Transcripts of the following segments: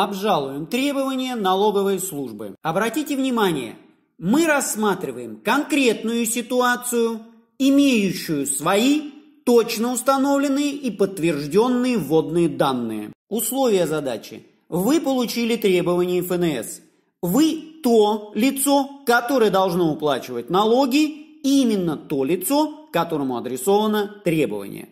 Обжалуем требования налоговой службы. Обратите внимание, мы рассматриваем конкретную ситуацию, имеющую свои точно установленные и подтвержденные вводные данные. Условия задачи. Вы получили требования ФНС. Вы то лицо, которое должно уплачивать налоги, именно то лицо, которому адресовано требование.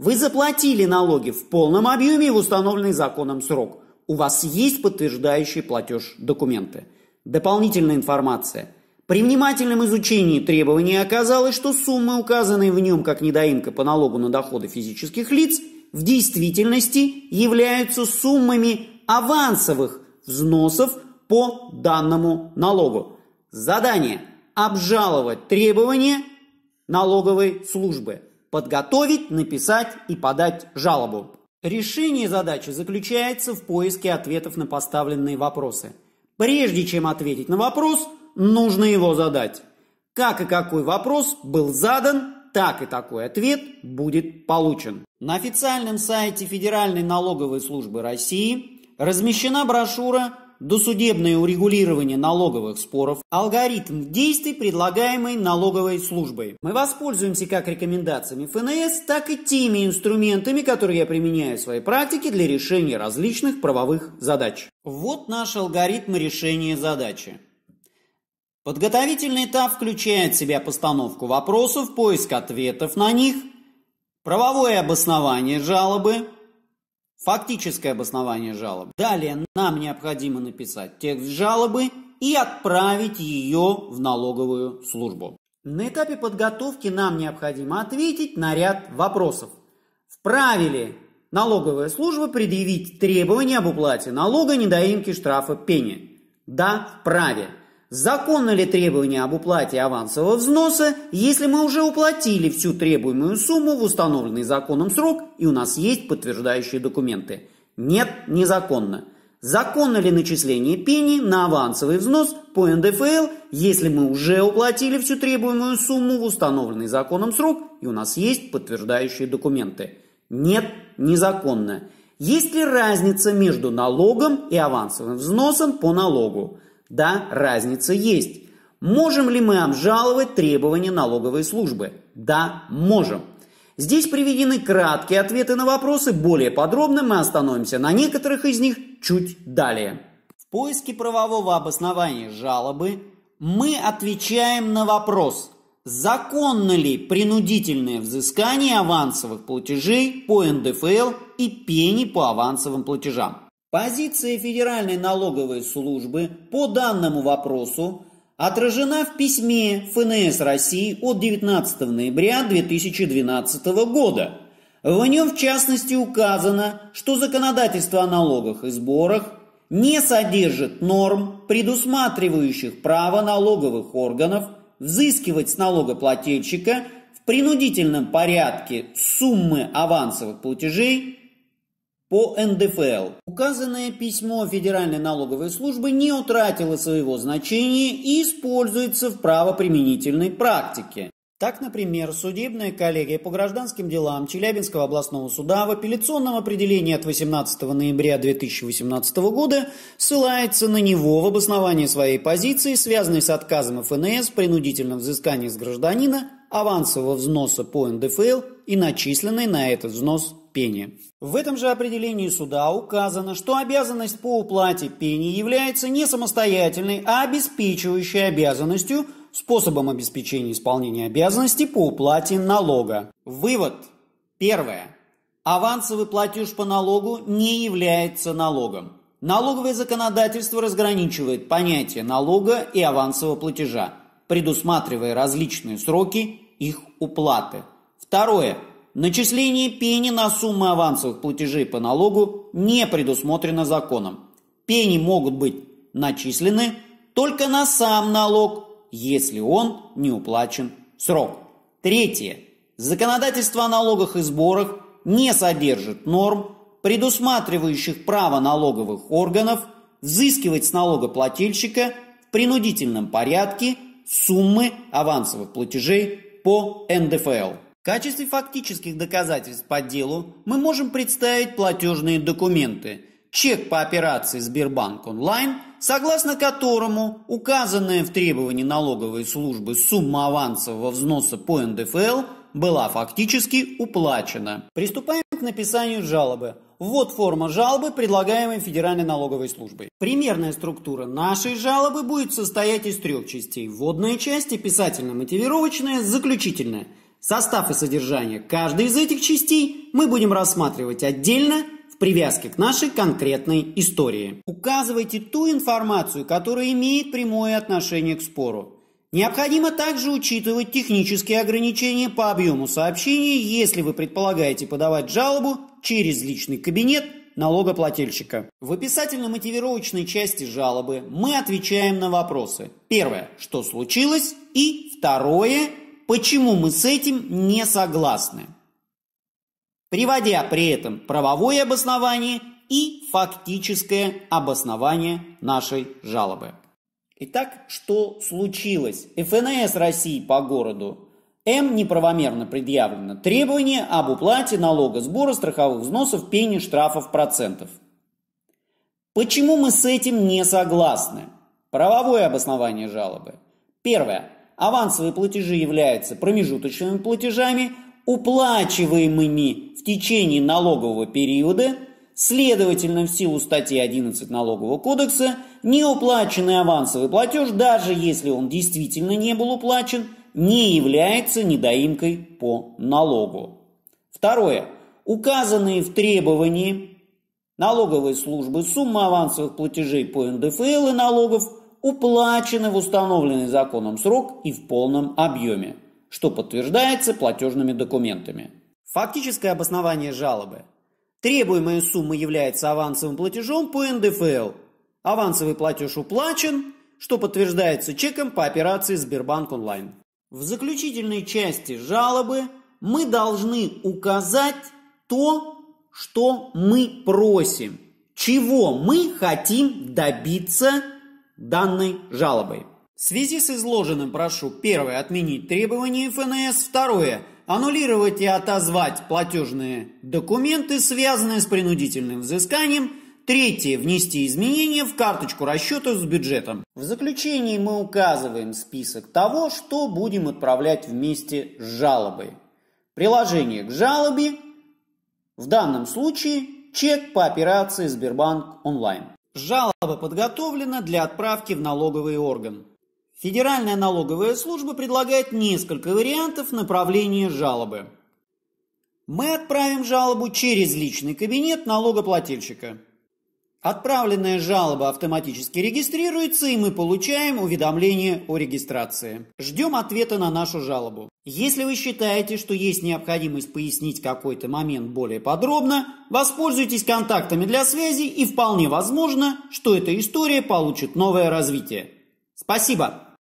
Вы заплатили налоги в полном объеме и в установленный законом срок – у вас есть подтверждающие платеж документы. Дополнительная информация. При внимательном изучении требований оказалось, что суммы, указанные в нем как недоимка по налогу на доходы физических лиц, в действительности являются суммами авансовых взносов по данному налогу. Задание – обжаловать требования налоговой службы, подготовить, написать и подать жалобу. Решение задачи заключается в поиске ответов на поставленные вопросы. Прежде чем ответить на вопрос, нужно его задать. Как и какой вопрос был задан, так и такой ответ будет получен. На официальном сайте Федеральной налоговой службы России размещена брошюра досудебное урегулирование налоговых споров, алгоритм действий, предлагаемый налоговой службой. Мы воспользуемся как рекомендациями ФНС, так и теми инструментами, которые я применяю в своей практике для решения различных правовых задач. Вот наш алгоритм решения задачи. Подготовительный этап включает в себя постановку вопросов, поиск ответов на них, правовое обоснование жалобы – Фактическое обоснование жалобы. Далее нам необходимо написать текст жалобы и отправить ее в налоговую службу. На этапе подготовки нам необходимо ответить на ряд вопросов. Вправе ли налоговая служба предъявить требования об уплате налога, недоимки, штрафа, пени? Да, вправе. Законно ли требование об уплате авансового взноса, если мы уже уплатили всю требуемую сумму в установленный законом срок и у нас есть подтверждающие документы? Нет, незаконно. Законно ли начисление пени на авансовый взнос по НДФЛ, если мы уже уплатили всю требуемую сумму в установленный законом срок и у нас есть подтверждающие документы? Нет, незаконно. Есть ли разница между налогом и авансовым взносом по налогу? Да, разница есть. Можем ли мы обжаловать требования налоговой службы? Да, можем. Здесь приведены краткие ответы на вопросы, более подробно мы остановимся на некоторых из них чуть далее. В поиске правового обоснования жалобы мы отвечаем на вопрос, законно ли принудительное взыскание авансовых платежей по НДФЛ и пени по авансовым платежам. Позиция Федеральной налоговой службы по данному вопросу отражена в письме ФНС России от 19 ноября 2012 года. В нем в частности указано, что законодательство о налогах и сборах не содержит норм, предусматривающих право налоговых органов взыскивать с налогоплательщика в принудительном порядке суммы авансовых платежей по НДФЛ. Указанное письмо Федеральной налоговой службы не утратило своего значения и используется в правоприменительной практике. Так, например, судебная коллегия по гражданским делам Челябинского областного суда в апелляционном определении от 18 ноября 2018 года ссылается на него в обосновании своей позиции, связанной с отказом ФНС в принудительном взыскании с гражданина авансового взноса по НДФЛ и начисленной на этот взнос пени. В этом же определении суда указано, что обязанность по уплате пени является не самостоятельной, а обеспечивающей обязанностью способом обеспечения исполнения обязанности по уплате налога. Вывод. Первое. Авансовый платеж по налогу не является налогом. Налоговое законодательство разграничивает понятие налога и авансового платежа, предусматривая различные сроки их уплаты. Второе. Начисление пени на суммы авансовых платежей по налогу не предусмотрено законом. Пени могут быть начислены только на сам налог, если он не уплачен в срок. Третье. Законодательство о налогах и сборах не содержит норм, предусматривающих право налоговых органов взыскивать с налогоплательщика в принудительном порядке суммы авансовых платежей по НДФЛ. В качестве фактических доказательств по делу мы можем представить платежные документы, чек по операции Сбербанк онлайн, согласно которому указанная в требовании налоговой службы сумма авансового взноса по НДФЛ была фактически уплачена. Приступаем к написанию жалобы. Вот форма жалобы, предлагаемой Федеральной налоговой службой. Примерная структура нашей жалобы будет состоять из трех частей. Вводная часть, описательно-мотивировочная, заключительная – Состав и содержание каждой из этих частей мы будем рассматривать отдельно в привязке к нашей конкретной истории. Указывайте ту информацию, которая имеет прямое отношение к спору. Необходимо также учитывать технические ограничения по объему сообщений, если вы предполагаете подавать жалобу через личный кабинет налогоплательщика. В описательно-мотивировочной части жалобы мы отвечаем на вопросы. Первое, что случилось, и второе, почему мы с этим не согласны, приводя при этом правовое обоснование и фактическое обоснование нашей жалобы. Итак, что случилось? ФНС России по городу М неправомерно предъявлено требование об уплате налога сбора страховых взносов, пени, штрафов, процентов. Почему мы с этим не согласны? Правовое обоснование жалобы. Первое. Авансовые платежи являются промежуточными платежами, уплачиваемыми в течение налогового периода. Следовательно, в силу статьи 11 Налогового кодекса, неуплаченный авансовый платеж, даже если он действительно не был уплачен, не является недоимкой по налогу. Второе. Указанные в требовании налоговой службы суммы авансовых платежей по НДФЛ и налогов – уплачены в установленный законом срок и в полном объеме, что подтверждается платежными документами. Фактическое обоснование жалобы. Требуемая сумма является авансовым платежом по НДФЛ. Авансовый платеж уплачен, что подтверждается чеком по операции Сбербанк онлайн. В заключительной части жалобы мы должны указать то, что мы просим, чего мы хотим добиться данной жалобой. В связи с изложенным прошу первое отменить требования ФНС, второе аннулировать и отозвать платежные документы, связанные с принудительным взысканием, третье внести изменения в карточку расчета с бюджетом. В заключении мы указываем список того, что будем отправлять вместе с жалобой. Приложение к жалобе, в данном случае чек по операции Сбербанк онлайн. Жалоба подготовлена для отправки в налоговый орган. Федеральная налоговая служба предлагает несколько вариантов направления жалобы. Мы отправим жалобу через личный кабинет налогоплательщика. Отправленная жалоба автоматически регистрируется, и мы получаем уведомление о регистрации. Ждем ответа на нашу жалобу. Если вы считаете, что есть необходимость пояснить какой-то момент более подробно, воспользуйтесь контактами для связи, и вполне возможно, что эта история получит новое развитие. Спасибо!